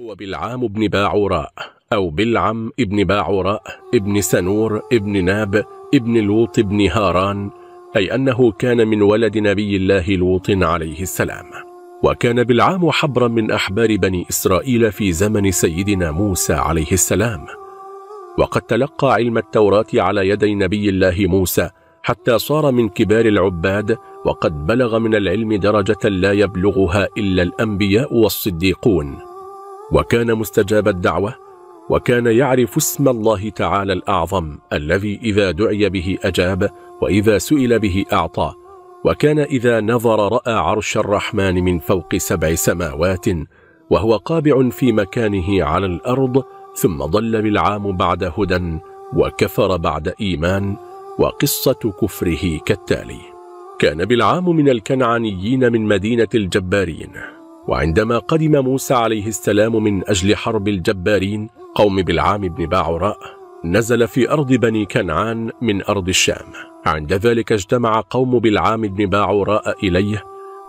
هو بلعام بن باعوراء أو بلعم ابن باعوراء ابن سنور ابن ناب ابن لوط بن هاران أي أنه كان من ولد نبي الله لوط عليه السلام وكان بلعام حبرا من أحبار بني إسرائيل في زمن سيدنا موسى عليه السلام وقد تلقى علم التوراة على يدي نبي الله موسى حتى صار من كبار العباد وقد بلغ من العلم درجة لا يبلغها إلا الأنبياء والصديقون وكان مستجاب الدعوة وكان يعرف اسم الله تعالى الأعظم الذي إذا دعي به أجاب وإذا سئل به أعطى وكان إذا نظر رأى عرش الرحمن من فوق سبع سماوات وهو قابع في مكانه على الأرض ثم ضل بالعام بعد هدى وكفر بعد إيمان وقصة كفره كالتالي كان بالعام من الكنعانيين من مدينة الجبارين وعندما قدم موسى عليه السلام من أجل حرب الجبارين قوم بالعام بن باعراء نزل في أرض بني كنعان من أرض الشام عند ذلك اجتمع قوم بالعام بن باعراء إليه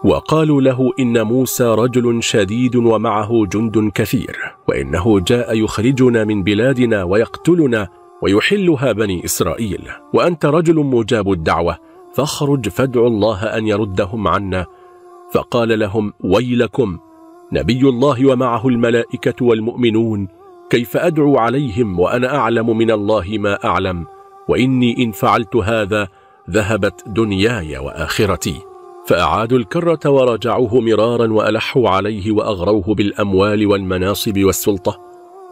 وقالوا له إن موسى رجل شديد ومعه جند كثير وإنه جاء يخرجنا من بلادنا ويقتلنا ويحلها بني إسرائيل وأنت رجل مجاب الدعوة فاخرج فادع الله أن يردهم عنا فقال لهم ويلكم نبي الله ومعه الملائكة والمؤمنون كيف أدعو عليهم وأنا أعلم من الله ما أعلم وإني إن فعلت هذا ذهبت دنياي وآخرتي فأعادوا الكرة ورجعوه مرارا وألحوا عليه وأغروه بالأموال والمناصب والسلطة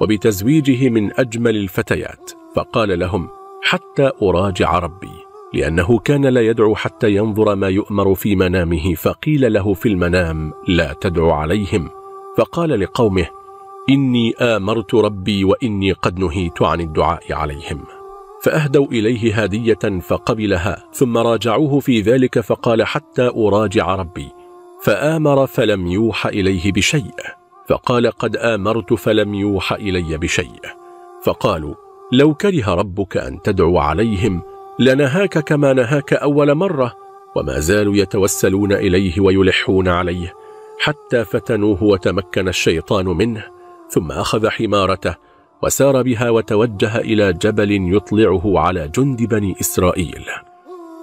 وبتزويجه من أجمل الفتيات فقال لهم حتى أراجع ربي لأنه كان لا يدعو حتى ينظر ما يؤمر في منامه فقيل له في المنام لا تدعو عليهم فقال لقومه إني آمرت ربي وإني قد نهيت عن الدعاء عليهم فأهدوا إليه هدية فقبلها ثم راجعوه في ذلك فقال حتى أراجع ربي فآمر فلم يوحى إليه بشيء فقال قد آمرت فلم يوحى إلي بشيء فقالوا لو كره ربك أن تدعو عليهم لنهاك كما نهاك أول مرة وما زالوا يتوسلون إليه ويلحون عليه حتى فتنوه وتمكن الشيطان منه ثم أخذ حمارته وسار بها وتوجه إلى جبل يطلعه على جند بني إسرائيل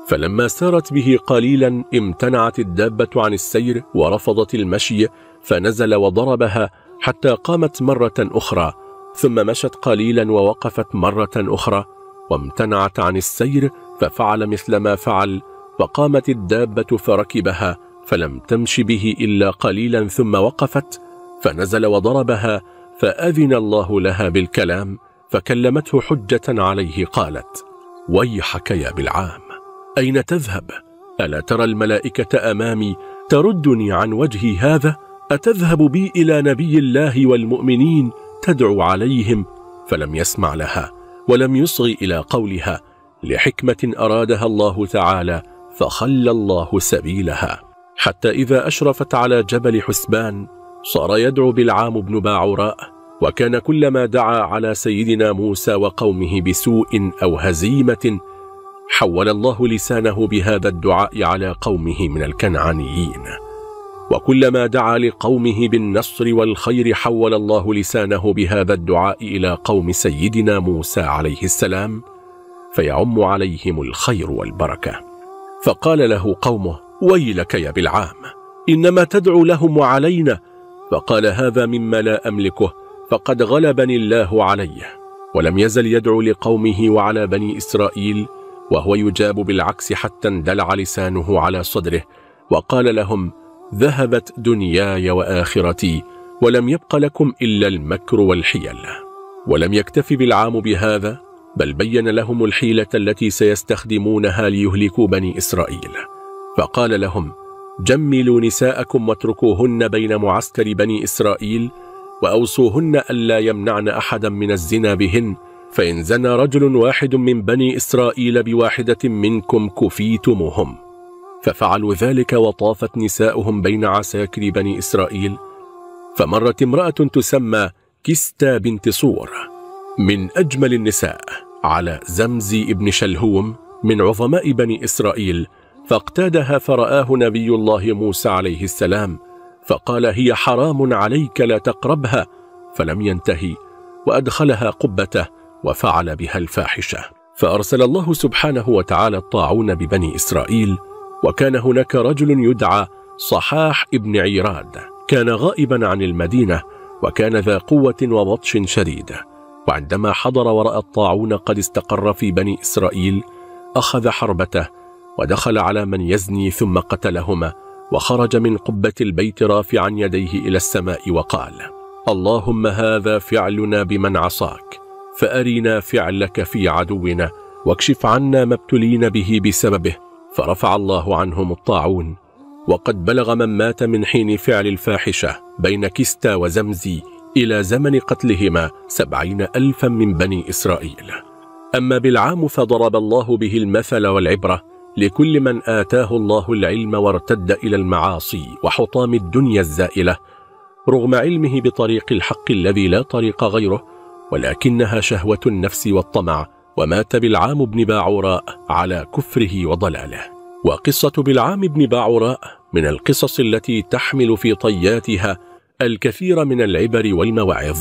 فلما سارت به قليلا امتنعت الدابة عن السير ورفضت المشي فنزل وضربها حتى قامت مرة أخرى ثم مشت قليلا ووقفت مرة أخرى وامتنعت عن السير ففعل مثل ما فعل وقامت الدابة فركبها فلم تمش به إلا قليلا ثم وقفت فنزل وضربها فأذن الله لها بالكلام فكلمته حجة عليه قالت ويحك يا بالعام أين تذهب؟ ألا ترى الملائكة أمامي تردني عن وجهي هذا؟ أتذهب بي إلى نبي الله والمؤمنين تدعو عليهم فلم يسمع لها ولم يصغ إلى قولها لحكمة أرادها الله تعالى فخلى الله سبيلها حتى إذا أشرفت على جبل حسبان صار يدعو بالعام بن باعوراء وكان كلما دعا على سيدنا موسى وقومه بسوء أو هزيمة حول الله لسانه بهذا الدعاء على قومه من الكنعانيين وكلما دعا لقومه بالنصر والخير حول الله لسانه بهذا الدعاء إلى قوم سيدنا موسى عليه السلام فيعم عليهم الخير والبركة فقال له قومه ويلك يا بالعام إنما تدعو لهم وعلينا فقال هذا مما لا أملكه فقد غلبني الله عليه ولم يزل يدعو لقومه وعلى بني إسرائيل وهو يجاب بالعكس حتى اندلع لسانه على صدره وقال لهم ذهبت دنياي وآخرتي ولم يبق لكم إلا المكر والحيل ولم يكتف بالعام بهذا بل بين لهم الحيلة التي سيستخدمونها ليهلكوا بني إسرائيل فقال لهم جملوا نساءكم واتركوهن بين معسكر بني إسرائيل وأوصوهن ألا يمنعن أحدا من الزنا بهن فإن زنى رجل واحد من بني إسرائيل بواحدة منكم كفيتموهم ففعلوا ذلك وطافت نساؤهم بين عساكر بني إسرائيل فمرت امرأة تسمى كستا بنت صور من أجمل النساء على زمزي ابن شلهوم من عظماء بني إسرائيل فاقتادها فرآه نبي الله موسى عليه السلام فقال هي حرام عليك لا تقربها فلم ينتهي وأدخلها قبته وفعل بها الفاحشة فأرسل الله سبحانه وتعالى الطاعون ببني إسرائيل وكان هناك رجل يدعى صحاح ابن عيراد كان غائبا عن المدينة وكان ذا قوة وبطش شديد وعندما حضر ورأى الطاعون قد استقر في بني إسرائيل أخذ حربته ودخل على من يزني ثم قتلهما وخرج من قبة البيت رافعا يديه إلى السماء وقال اللهم هذا فعلنا بمن عصاك فأرنا فعلك في عدونا واكشف عنا ما ابتلين به بسببه فرفع الله عنهم الطاعون وقد بلغ من مات من حين فعل الفاحشة بين كستا وزمزي إلى زمن قتلهما سبعين ألفا من بني إسرائيل أما بالعام فضرب الله به المثل والعبرة لكل من آتاه الله العلم وارتد إلى المعاصي وحطام الدنيا الزائلة رغم علمه بطريق الحق الذي لا طريق غيره ولكنها شهوة النفس والطمع ومات بالعام بن باعوراء على كفره وضلاله وقصة بالعام بن باعوراء من القصص التي تحمل في طياتها الكثير من العبر والمواعظ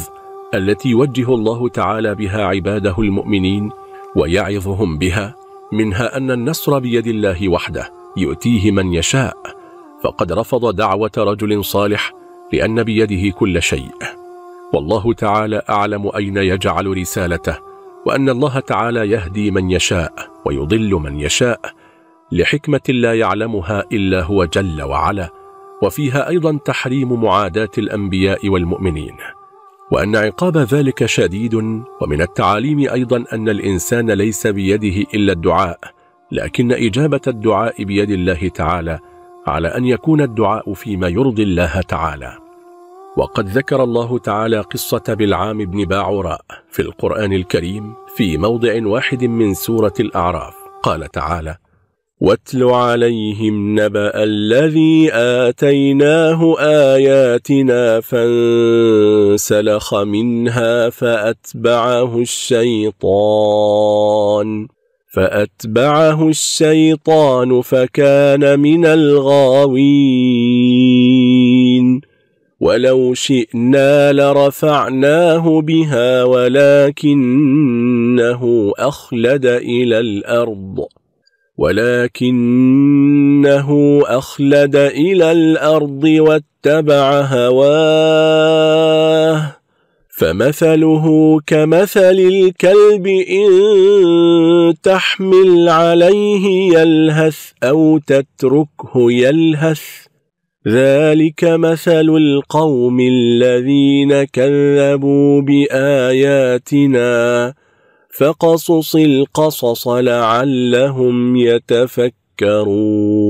التي يوجه الله تعالى بها عباده المؤمنين ويعظهم بها منها أن النصر بيد الله وحده يؤتيه من يشاء فقد رفض دعوة رجل صالح لأن بيده كل شيء والله تعالى أعلم أين يجعل رسالته وأن الله تعالى يهدي من يشاء ويضل من يشاء لحكمة لا يعلمها إلا هو جل وعلا وفيها أيضا تحريم معاداة الأنبياء والمؤمنين وأن عقاب ذلك شديد ومن التعاليم أيضا أن الإنسان ليس بيده إلا الدعاء لكن إجابة الدعاء بيد الله تعالى على أن يكون الدعاء فيما يرضي الله تعالى وقد ذكر الله تعالى قصة بالعام بن باعوراء في القرآن الكريم في موضع واحد من سورة الأعراف قال تعالى واتل عليهم نبأ الذي آتيناه آياتنا فانسلخ منها فأتبعه الشيطان فأتبعه الشيطان فكان من الغاوين ولو شئنا لرفعناه بها ولكنه أخلد إلى الأرض ولكنه أخلد إلى الأرض واتبع هواه فمثله كمثل الكلب إن تحمل عليه يلهث أو تتركه يلهث ذلك مثل القوم الذين كذبوا بآياتنا فقصص القصص لعلهم يتفكرون